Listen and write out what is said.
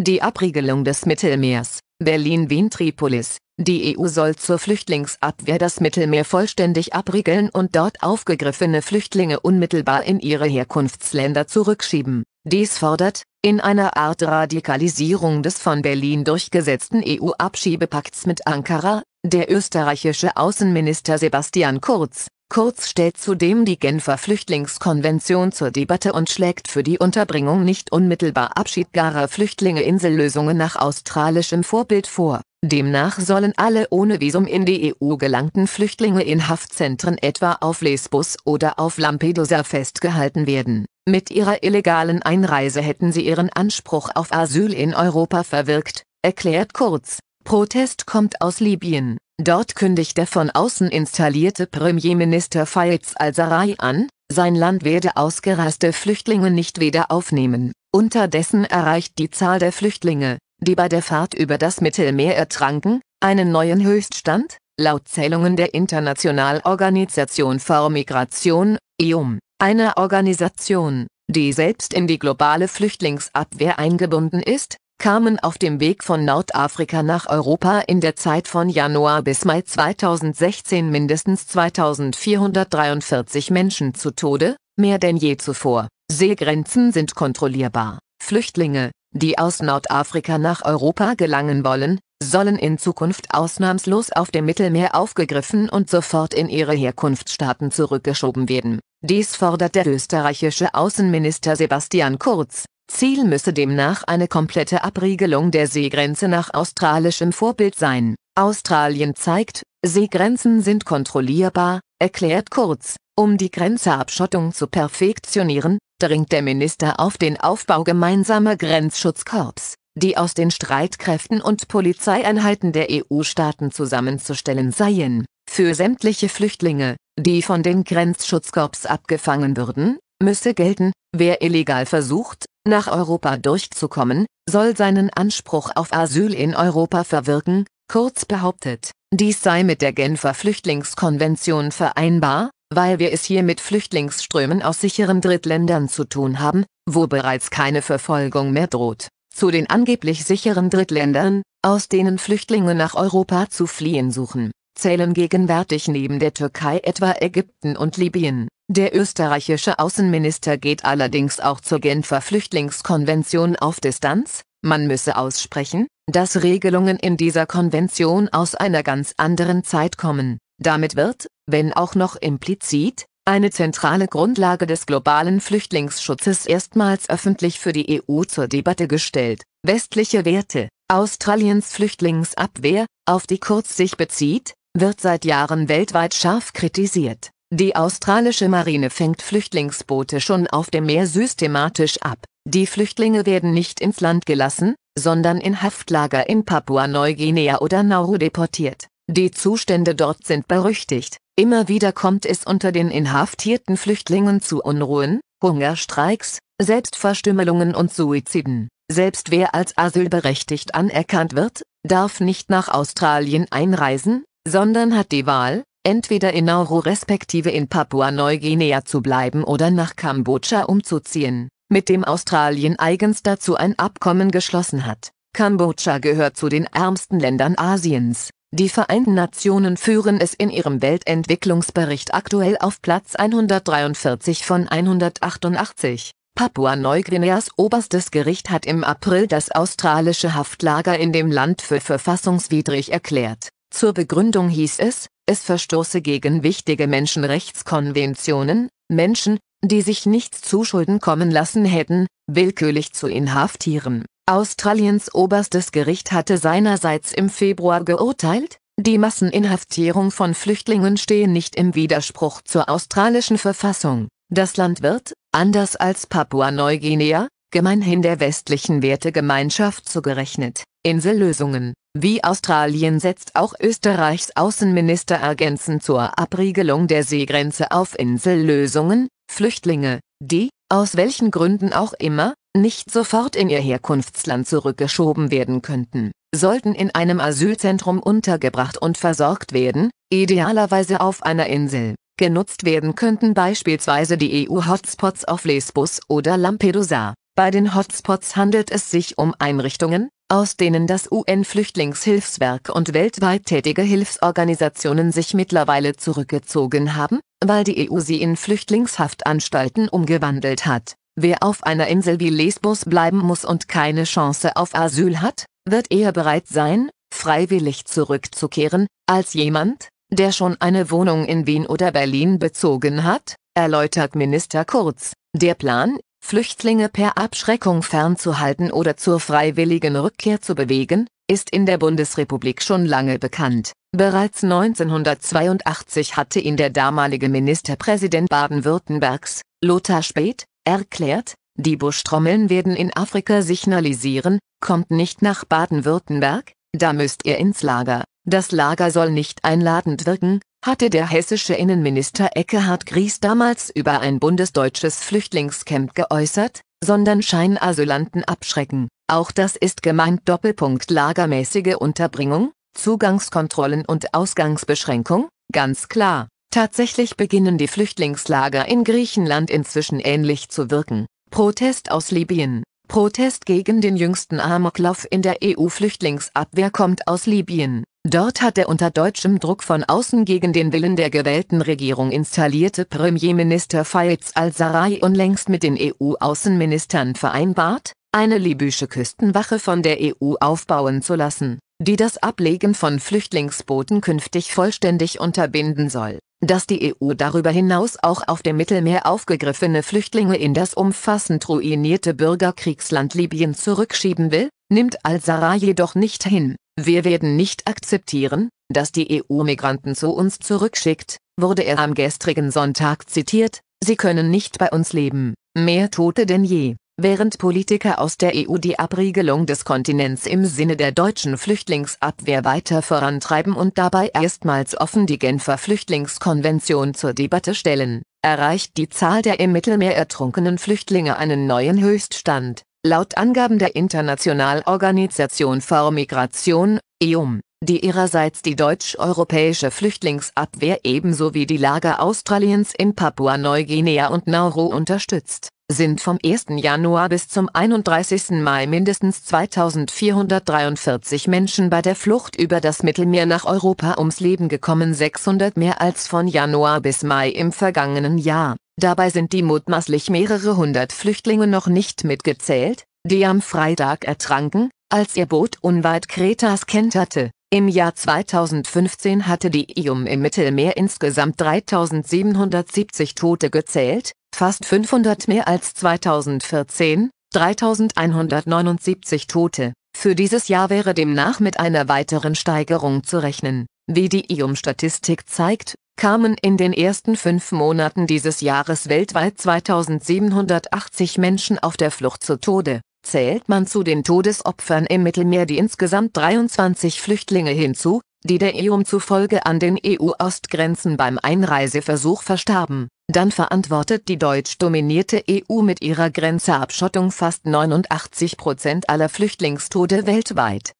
Die Abriegelung des Mittelmeers, Berlin-Wien-Tripolis, die EU soll zur Flüchtlingsabwehr das Mittelmeer vollständig abriegeln und dort aufgegriffene Flüchtlinge unmittelbar in ihre Herkunftsländer zurückschieben. Dies fordert, in einer Art Radikalisierung des von Berlin durchgesetzten EU-Abschiebepakts mit Ankara, der österreichische Außenminister Sebastian Kurz. Kurz stellt zudem die Genfer Flüchtlingskonvention zur Debatte und schlägt für die Unterbringung nicht unmittelbar abschiedgarer Flüchtlinge Insellösungen nach australischem Vorbild vor. Demnach sollen alle ohne Visum in die EU gelangten Flüchtlinge in Haftzentren etwa auf Lesbos oder auf Lampedusa festgehalten werden. Mit ihrer illegalen Einreise hätten sie ihren Anspruch auf Asyl in Europa verwirkt, erklärt Kurz. Protest kommt aus Libyen. Dort kündigt der von außen installierte Premierminister Fayez al-Sarraj an, sein Land werde ausgeraste Flüchtlinge nicht wieder aufnehmen. Unterdessen erreicht die Zahl der Flüchtlinge, die bei der Fahrt über das Mittelmeer ertranken, einen neuen Höchststand, laut Zählungen der Internationalorganisation Organisation für Migration, IOM, e einer Organisation, die selbst in die globale Flüchtlingsabwehr eingebunden ist, kamen auf dem Weg von Nordafrika nach Europa in der Zeit von Januar bis Mai 2016 mindestens 2443 Menschen zu Tode, mehr denn je zuvor. Seegrenzen sind kontrollierbar. Flüchtlinge, die aus Nordafrika nach Europa gelangen wollen, sollen in Zukunft ausnahmslos auf dem Mittelmeer aufgegriffen und sofort in ihre Herkunftsstaaten zurückgeschoben werden. Dies fordert der österreichische Außenminister Sebastian Kurz, Ziel müsse demnach eine komplette Abriegelung der Seegrenze nach australischem Vorbild sein. Australien zeigt, Seegrenzen sind kontrollierbar, erklärt Kurz. Um die Grenzeabschottung zu perfektionieren, dringt der Minister auf den Aufbau gemeinsamer Grenzschutzkorps, die aus den Streitkräften und Polizeieinheiten der EU-Staaten zusammenzustellen seien. Für sämtliche Flüchtlinge, die von den Grenzschutzkorps abgefangen würden, müsse gelten, wer illegal versucht, nach Europa durchzukommen, soll seinen Anspruch auf Asyl in Europa verwirken, kurz behauptet, dies sei mit der Genfer Flüchtlingskonvention vereinbar, weil wir es hier mit Flüchtlingsströmen aus sicheren Drittländern zu tun haben, wo bereits keine Verfolgung mehr droht. Zu den angeblich sicheren Drittländern, aus denen Flüchtlinge nach Europa zu fliehen suchen zählen gegenwärtig neben der Türkei etwa Ägypten und Libyen. Der österreichische Außenminister geht allerdings auch zur Genfer Flüchtlingskonvention auf Distanz, man müsse aussprechen, dass Regelungen in dieser Konvention aus einer ganz anderen Zeit kommen. Damit wird, wenn auch noch implizit, eine zentrale Grundlage des globalen Flüchtlingsschutzes erstmals öffentlich für die EU zur Debatte gestellt. Westliche Werte, Australiens Flüchtlingsabwehr, auf die Kurz sich bezieht, wird seit Jahren weltweit scharf kritisiert. Die australische Marine fängt Flüchtlingsboote schon auf dem Meer systematisch ab. Die Flüchtlinge werden nicht ins Land gelassen, sondern in Haftlager in Papua-Neuguinea oder Nauru deportiert. Die Zustände dort sind berüchtigt. Immer wieder kommt es unter den inhaftierten Flüchtlingen zu Unruhen, Hungerstreiks, Selbstverstümmelungen und Suiziden. Selbst wer als asylberechtigt anerkannt wird, darf nicht nach Australien einreisen, sondern hat die Wahl, entweder in Nauru respektive in Papua-Neuguinea zu bleiben oder nach Kambodscha umzuziehen, mit dem Australien eigens dazu ein Abkommen geschlossen hat. Kambodscha gehört zu den ärmsten Ländern Asiens. Die Vereinten Nationen führen es in ihrem Weltentwicklungsbericht aktuell auf Platz 143 von 188. Papua-Neuguineas oberstes Gericht hat im April das australische Haftlager in dem Land für verfassungswidrig erklärt. Zur Begründung hieß es, es verstoße gegen wichtige Menschenrechtskonventionen, Menschen, die sich nichts zuschulden kommen lassen hätten, willkürlich zu inhaftieren. Australiens oberstes Gericht hatte seinerseits im Februar geurteilt, die Masseninhaftierung von Flüchtlingen stehe nicht im Widerspruch zur australischen Verfassung. Das Land wird, anders als Papua-Neuguinea, gemeinhin der westlichen Wertegemeinschaft zugerechnet. Insellösungen. Wie Australien setzt auch Österreichs Außenminister ergänzend zur Abriegelung der Seegrenze auf Insellösungen, Flüchtlinge, die, aus welchen Gründen auch immer, nicht sofort in ihr Herkunftsland zurückgeschoben werden könnten, sollten in einem Asylzentrum untergebracht und versorgt werden, idealerweise auf einer Insel. Genutzt werden könnten beispielsweise die EU-Hotspots auf Lesbos oder Lampedusa. Bei den Hotspots handelt es sich um Einrichtungen, aus denen das UN-Flüchtlingshilfswerk und weltweit tätige Hilfsorganisationen sich mittlerweile zurückgezogen haben, weil die EU sie in Flüchtlingshaftanstalten umgewandelt hat. Wer auf einer Insel wie Lesbos bleiben muss und keine Chance auf Asyl hat, wird eher bereit sein, freiwillig zurückzukehren, als jemand, der schon eine Wohnung in Wien oder Berlin bezogen hat, erläutert Minister Kurz. Der Plan, Flüchtlinge per Abschreckung fernzuhalten oder zur freiwilligen Rückkehr zu bewegen, ist in der Bundesrepublik schon lange bekannt. Bereits 1982 hatte ihn der damalige Ministerpräsident Baden-Württembergs, Lothar Späth, erklärt, die Buschtrommeln werden in Afrika signalisieren, kommt nicht nach Baden-Württemberg, da müsst ihr ins Lager. Das Lager soll nicht einladend wirken, hatte der hessische Innenminister Eckehard Gries damals über ein bundesdeutsches Flüchtlingscamp geäußert, sondern Scheinasylanten abschrecken. Auch das ist gemeint Doppelpunkt lagermäßige Unterbringung, Zugangskontrollen und Ausgangsbeschränkung, ganz klar. Tatsächlich beginnen die Flüchtlingslager in Griechenland inzwischen ähnlich zu wirken. Protest aus Libyen Protest gegen den jüngsten Amoklauf in der EU-Flüchtlingsabwehr kommt aus Libyen. Dort hat der unter deutschem Druck von außen gegen den Willen der gewählten Regierung installierte Premierminister Fayez al-Sarraj unlängst mit den EU-Außenministern vereinbart, eine libysche Küstenwache von der EU aufbauen zu lassen, die das Ablegen von Flüchtlingsbooten künftig vollständig unterbinden soll dass die EU darüber hinaus auch auf dem Mittelmeer aufgegriffene Flüchtlinge in das umfassend ruinierte Bürgerkriegsland Libyen zurückschieben will, nimmt Al-Sarraj jedoch nicht hin. Wir werden nicht akzeptieren, dass die EU Migranten zu uns zurückschickt, wurde er am gestrigen Sonntag zitiert, sie können nicht bei uns leben, mehr Tote denn je. Während Politiker aus der EU die Abriegelung des Kontinents im Sinne der deutschen Flüchtlingsabwehr weiter vorantreiben und dabei erstmals offen die Genfer Flüchtlingskonvention zur Debatte stellen, erreicht die Zahl der im Mittelmeer ertrunkenen Flüchtlinge einen neuen Höchststand. Laut Angaben der Internationalorganisation für Migration, EUM, die ihrerseits die deutsch-europäische Flüchtlingsabwehr ebenso wie die Lager Australiens in Papua-Neuguinea und Nauru unterstützt sind vom 1. Januar bis zum 31. Mai mindestens 2443 Menschen bei der Flucht über das Mittelmeer nach Europa ums Leben gekommen, 600 mehr als von Januar bis Mai im vergangenen Jahr. Dabei sind die mutmaßlich mehrere hundert Flüchtlinge noch nicht mitgezählt, die am Freitag ertranken, als ihr Boot unweit Kretas kenterte. Im Jahr 2015 hatte die IUM im Mittelmeer insgesamt 3770 Tote gezählt, fast 500 mehr als 2014, 3179 Tote. Für dieses Jahr wäre demnach mit einer weiteren Steigerung zu rechnen. Wie die IOM-Statistik zeigt, kamen in den ersten fünf Monaten dieses Jahres weltweit 2780 Menschen auf der Flucht zu Tode. Zählt man zu den Todesopfern im Mittelmeer die insgesamt 23 Flüchtlinge hinzu, die der EUM zufolge an den EU-Ostgrenzen beim Einreiseversuch verstarben, dann verantwortet die deutsch dominierte EU mit ihrer Grenzeabschottung fast 89 Prozent aller Flüchtlingstode weltweit